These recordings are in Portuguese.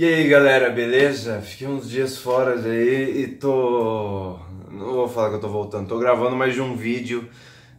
E aí galera, beleza? Fiquei uns dias fora aí e tô. Não vou falar que eu tô voltando, tô gravando mais de um vídeo.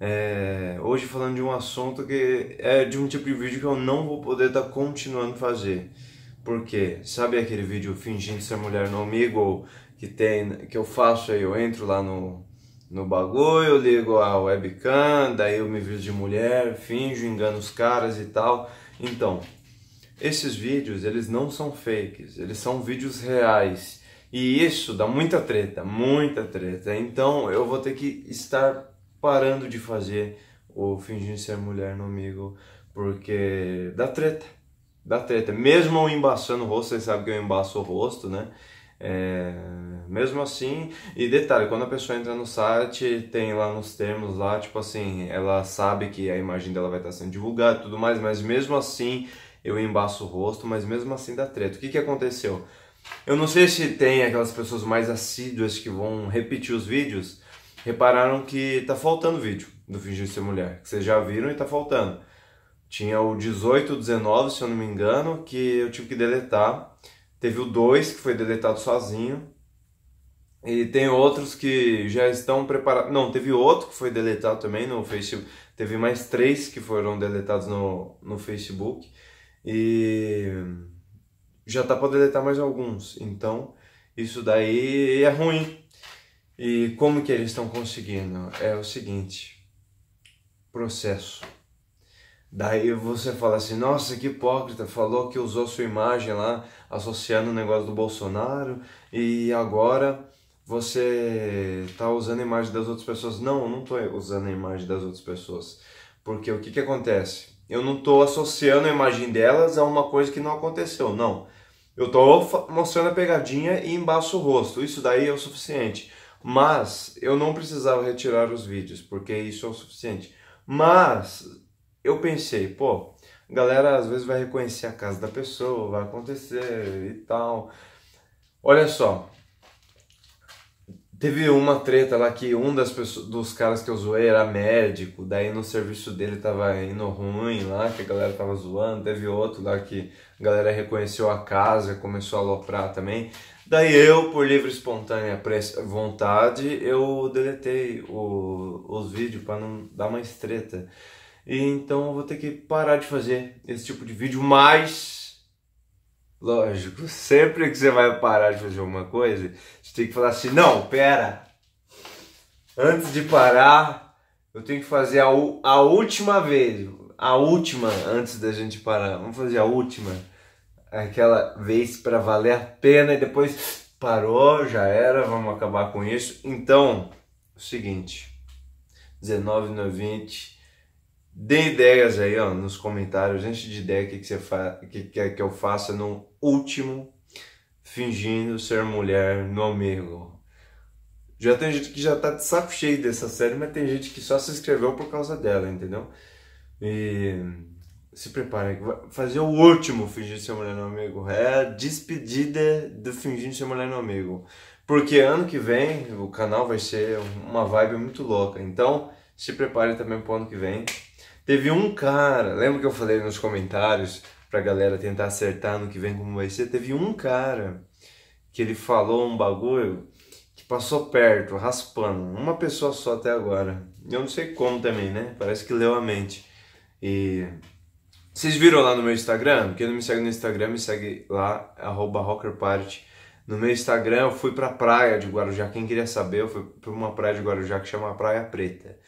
É... Hoje falando de um assunto que é de um tipo de vídeo que eu não vou poder estar tá continuando a fazer. Porque, sabe aquele vídeo fingindo ser mulher no Amigo que tem que eu faço aí? Eu entro lá no, no bagulho, ligo a webcam, daí eu me visto de mulher, finjo, engano os caras e tal. Então, esses vídeos, eles não são fakes, eles são vídeos reais. E isso dá muita treta, muita treta. Então eu vou ter que estar parando de fazer o fingir ser mulher no amigo, porque dá treta. Dá treta. Mesmo eu embaçando o rosto, vocês sabem que eu embaço o rosto, né? É, mesmo assim, e detalhe, quando a pessoa entra no site, tem lá nos termos lá, tipo assim, ela sabe que a imagem dela vai estar sendo divulgada e tudo mais, mas mesmo assim, eu embaço o rosto, mas mesmo assim dá treta. O que, que aconteceu? Eu não sei se tem aquelas pessoas mais assíduas que vão repetir os vídeos, repararam que tá faltando vídeo do Fingir Ser Mulher, que vocês já viram e tá faltando. Tinha o 18, 19, se eu não me engano, que eu tive que deletar. Teve o 2, que foi deletado sozinho. E tem outros que já estão preparados. Não, teve outro que foi deletado também no Facebook. Teve mais três que foram deletados no, no Facebook. E já tá para deletar mais alguns. Então, isso daí é ruim. E como que eles estão conseguindo? É o seguinte, processo. Daí você fala assim, nossa, que hipócrita, falou que usou sua imagem lá, associando o negócio do Bolsonaro, e agora você está usando a imagem das outras pessoas. Não, eu não estou usando a imagem das outras pessoas. Porque o que, que acontece? eu não estou associando a imagem delas a uma coisa que não aconteceu, não. Eu estou mostrando a pegadinha e embaixo o rosto, isso daí é o suficiente. Mas eu não precisava retirar os vídeos, porque isso é o suficiente. Mas eu pensei, pô, a galera às vezes vai reconhecer a casa da pessoa, vai acontecer e tal. Olha só, Teve uma treta lá que um das pessoas, dos caras que eu zoei era médico, daí no serviço dele tava indo ruim lá, que a galera tava zoando. Teve outro lá que a galera reconheceu a casa, começou a aloprar também. Daí eu, por livre espontânea vontade, eu deletei o, os vídeos para não dar mais treta. E então eu vou ter que parar de fazer esse tipo de vídeo, mas Lógico, sempre que você vai parar de fazer alguma coisa, você tem que falar assim: não, pera, antes de parar, eu tenho que fazer a, a última vez, a última antes da gente parar. Vamos fazer a última, aquela vez para valer a pena e depois parou, já era, vamos acabar com isso. Então, o seguinte: 19 no 20 Dê ideias aí ó, nos comentários, gente de ideia, o que, que você fa... que quer que eu faça no último fingindo ser mulher no amigo. Já tem gente que já tá de saco cheio dessa série, mas tem gente que só se inscreveu por causa dela, entendeu? E se prepare, fazer o último Fingindo Ser Mulher no Amigo. É a despedida do Fingindo Ser Mulher no Amigo. Porque ano que vem o canal vai ser uma vibe muito louca. Então, se prepare também pro ano que vem. Teve um cara, lembra que eu falei nos comentários pra galera tentar acertar no que vem como vai ser? Teve um cara que ele falou um bagulho que passou perto, raspando. Uma pessoa só até agora. Eu não sei como também, né? Parece que leu a mente. E vocês viram lá no meu Instagram? Quem não me segue no Instagram, me segue lá, arroba rockerparty. No meu Instagram eu fui pra praia de Guarujá. Quem queria saber, eu fui pra uma praia de Guarujá que chama Praia Preta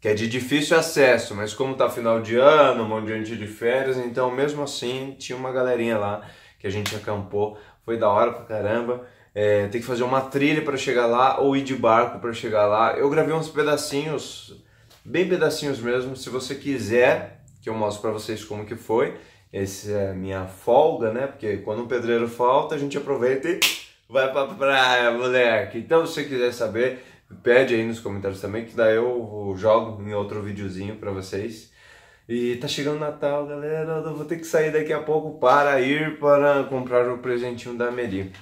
que é de difícil acesso, mas como tá final de ano, um monte de gente de férias, então mesmo assim tinha uma galerinha lá que a gente acampou, foi da hora pra caramba. É, tem que fazer uma trilha para chegar lá ou ir de barco para chegar lá. Eu gravei uns pedacinhos, bem pedacinhos mesmo. Se você quiser, que eu mostro para vocês como que foi. Essa é a minha folga, né? Porque quando um pedreiro falta, a gente aproveita e vai pra praia, moleque. Então, se você quiser saber, Pede aí nos comentários também, que daí eu jogo em outro videozinho pra vocês. E tá chegando Natal, galera. Eu vou ter que sair daqui a pouco para ir para comprar o presentinho da Meli.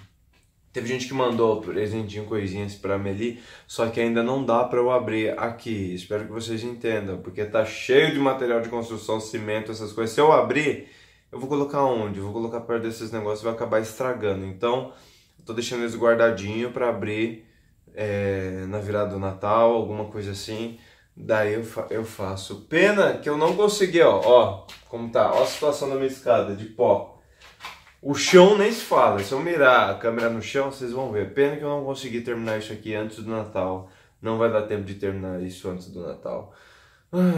Teve gente que mandou presentinho, coisinhas pra Meli, só que ainda não dá para eu abrir aqui. Espero que vocês entendam, porque tá cheio de material de construção, cimento, essas coisas. Se eu abrir, eu vou colocar onde? vou colocar perto desses negócios e vai acabar estragando. Então, tô deixando eles guardadinho para abrir é, na virada do Natal, alguma coisa assim. Daí eu, fa eu faço. Pena que eu não consegui, ó, ó, como tá, ó a situação da minha escada, de pó. O chão nem se fala, se eu mirar a câmera no chão, vocês vão ver. Pena que eu não consegui terminar isso aqui antes do Natal. Não vai dar tempo de terminar isso antes do Natal.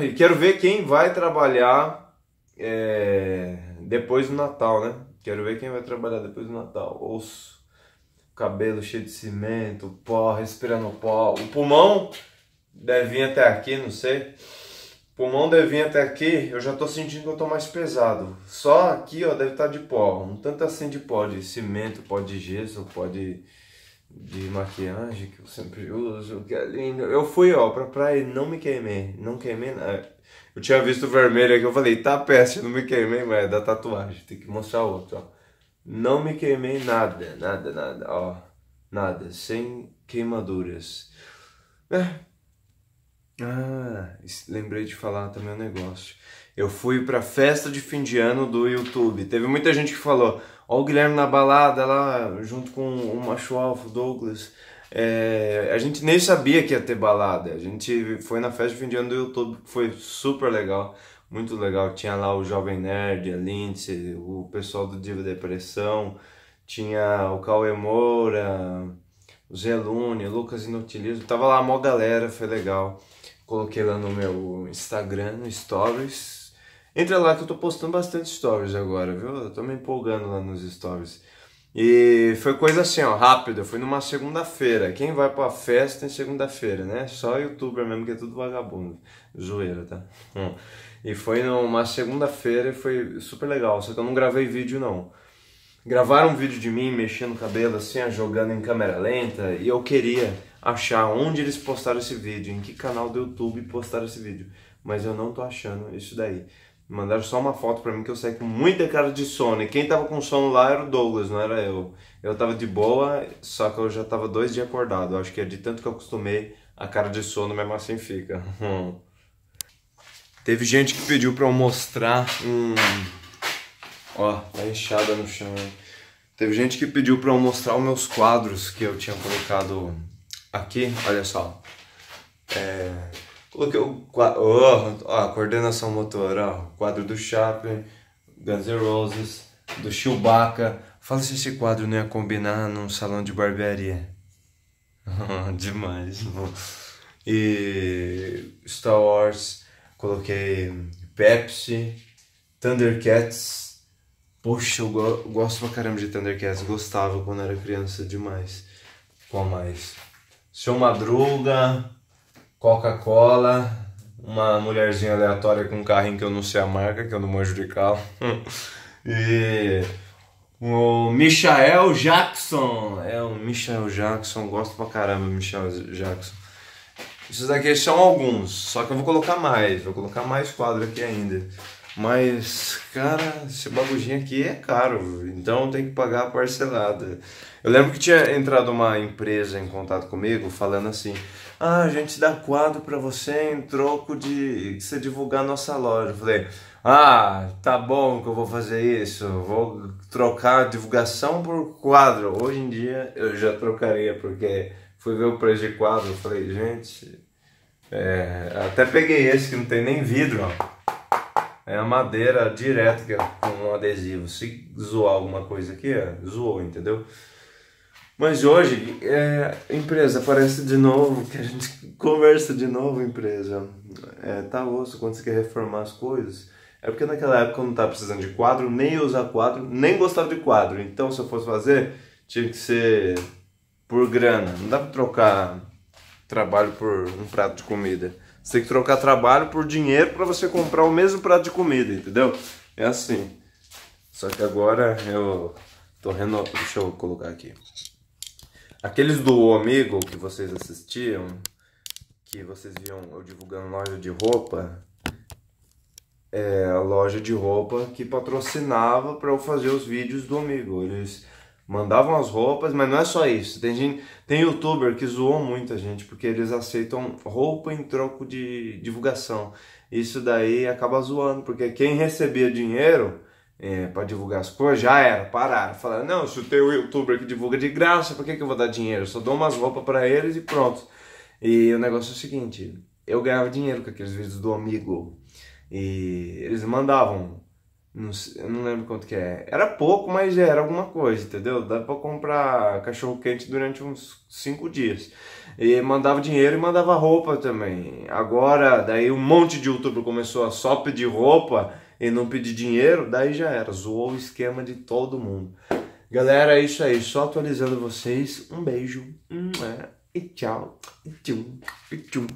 e quero ver quem vai trabalhar é, depois do Natal, né? Quero ver quem vai trabalhar depois do Natal. Ouço cabelo cheio de cimento, pó, respirando pó. O pulmão deve vir até aqui, não sei. O pulmão deve vir até aqui, eu já estou sentindo que eu estou mais pesado. Só aqui, ó, deve estar tá de pó. Um tanto assim de pó de cimento, pó de gesso, pó de, de maquiagem que eu sempre uso. Que é lindo. Eu fui, ó, pra praia e não me queimei. Não queimei nada. Eu tinha visto vermelho aqui, eu falei, tá peste, não me queimei, mas é da tatuagem. Tem que mostrar outro, ó. Não me queimei nada, nada, nada, ó, nada, sem queimaduras. É. Ah, lembrei de falar também um negócio. Eu fui pra festa de fim de ano do YouTube. Teve muita gente que falou: Ó, o Guilherme na balada lá, junto com o macho alfa, Douglas. É, a gente nem sabia que ia ter balada. A gente foi na festa de fim de ano do YouTube, que foi super legal muito legal. Tinha lá o Jovem Nerd, a Lindsay, o pessoal do Diva Depressão, tinha o Cauê Moura, o Zé Lune, Lucas Inutilismo. Tava lá uma galera, foi legal. Coloquei lá no meu Instagram, no Stories. Entra lá que eu tô postando bastante stories agora, viu? Eu tô me empolgando lá nos stories. E foi coisa assim, ó, rápida. Foi numa segunda-feira. Quem vai pra festa em segunda-feira, né? Só youtuber mesmo, que é tudo vagabundo. Zoeira, tá? Hum. E foi numa segunda-feira e foi super legal. Só que eu não gravei vídeo, não. Gravaram um vídeo de mim mexendo o cabelo assim, jogando em câmera lenta. E eu queria achar onde eles postaram esse vídeo, em que canal do YouTube postaram esse vídeo. Mas eu não tô achando isso daí. Mandaram só uma foto pra mim que eu saí com muita cara de sono. E quem tava com sono lá era o Douglas, não era eu. Eu tava de boa, só que eu já tava dois dias acordado. acho que é de tanto que eu acostumei, a cara de sono mesmo assim fica. Teve gente que pediu pra eu mostrar um. Ó, tá inchada no chão. Hein? Teve gente que pediu pra eu mostrar os meus quadros que eu tinha colocado aqui. Olha só. É Coloquei o quadro, oh, coordenação motor, quadro do Chaplin, Guns N' Roses, do Chewbacca. Fala se esse quadro não ia combinar num salão de barbearia. Demais. Mano. E Star Wars, coloquei Pepsi, Thundercats. Poxa, eu go gosto pra caramba de Thundercats. Gostava quando era criança demais. Qual mais? Seu Madruga. Coca-Cola, uma mulherzinha aleatória com um carrinho que eu não sei a marca, que eu não manjo de carro. e o Michael Jackson. É, o Michael Jackson, gosto pra caramba do Michael Jackson. Esses daqui são alguns, só que eu vou colocar mais, vou colocar mais quadro aqui ainda. Mas, cara, esse bagulhinho aqui é caro, então tem que pagar a parcelada. Eu lembro que tinha entrado uma empresa em contato comigo falando assim: ah, a gente dá quadro para você em troco de você divulgar nossa loja. Eu falei, ah, tá bom que eu vou fazer isso, vou trocar divulgação por quadro. Hoje em dia eu já trocaria, porque fui ver o preço de quadro, eu falei, gente, é, até peguei esse que não tem nem vidro, É a madeira direta que é com um adesivo. Se zoar alguma coisa aqui, é, zoou, entendeu? Mas hoje, é, empresa, aparece de novo, que a gente conversa de novo, empresa. É, tá osso quando você quer reformar as coisas. É porque naquela época eu não estava precisando de quadro, nem usar quadro, nem gostava de quadro. Então, se eu fosse fazer, tinha que ser por grana. Não dá para trocar trabalho por um prato de comida. Você tem que trocar trabalho por dinheiro para você comprar o mesmo prato de comida, entendeu? É assim. Só que agora eu tô renovando Deixa eu colocar aqui. Aqueles do Amigo que vocês assistiam, que vocês viam eu divulgando loja de roupa, é a loja de roupa que patrocinava para eu fazer os vídeos do Amigo. Eles mandavam as roupas, mas não é só isso. Tem gente, tem youtuber que zoou muita gente porque eles aceitam roupa em troco de divulgação. Isso daí acaba zoando, porque quem recebia dinheiro é, para divulgar as coisas, já era, pararam. Falaram, não, se o teu youtuber que divulga de graça, por que, que eu vou dar dinheiro? Eu só dou umas roupas para eles e pronto. E o negócio é o seguinte, eu ganhava dinheiro com aqueles vídeos do amigo. E eles mandavam, não, eu não lembro quanto que é. Era pouco, mas era alguma coisa, entendeu? Dá pra comprar cachorro quente durante uns 5 dias. E mandava dinheiro e mandava roupa também. Agora, daí um monte de youtuber começou a só pedir roupa e não pedir dinheiro, daí já era, zoou o esquema de todo mundo. Galera, é isso aí, só atualizando vocês. Um beijo e tchau. E tchum, e tchum.